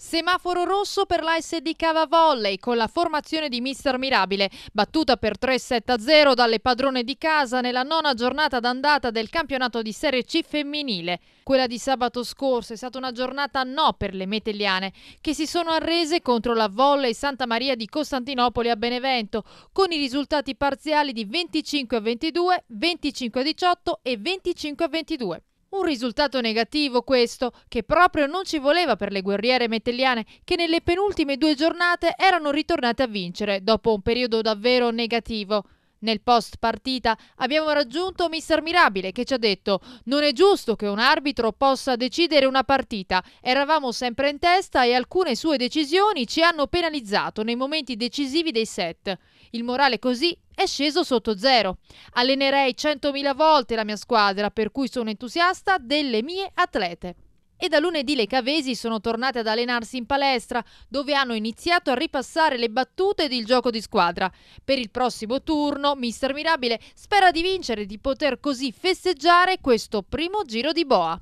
Semaforo rosso per l'ASD Cava Volley con la formazione di Mister Mirabile, battuta per 3-7-0 dalle padrone di casa nella nona giornata d'andata del campionato di Serie C femminile. Quella di sabato scorso è stata una giornata no per le metelliane, che si sono arrese contro la Volley Santa Maria di Costantinopoli a Benevento, con i risultati parziali di 25-22, 25-18 e 25-22. Un risultato negativo questo, che proprio non ci voleva per le guerriere metelliane, che nelle penultime due giornate erano ritornate a vincere, dopo un periodo davvero negativo. Nel post partita abbiamo raggiunto Mister Mirabile che ci ha detto non è giusto che un arbitro possa decidere una partita, eravamo sempre in testa e alcune sue decisioni ci hanno penalizzato nei momenti decisivi dei set. Il morale così è sceso sotto zero. Allenerei 100.000 volte la mia squadra per cui sono entusiasta delle mie atlete. E da lunedì le cavesi sono tornate ad allenarsi in palestra, dove hanno iniziato a ripassare le battute ed il gioco di squadra. Per il prossimo turno, Mister Mirabile spera di vincere e di poter così festeggiare questo primo giro di boa.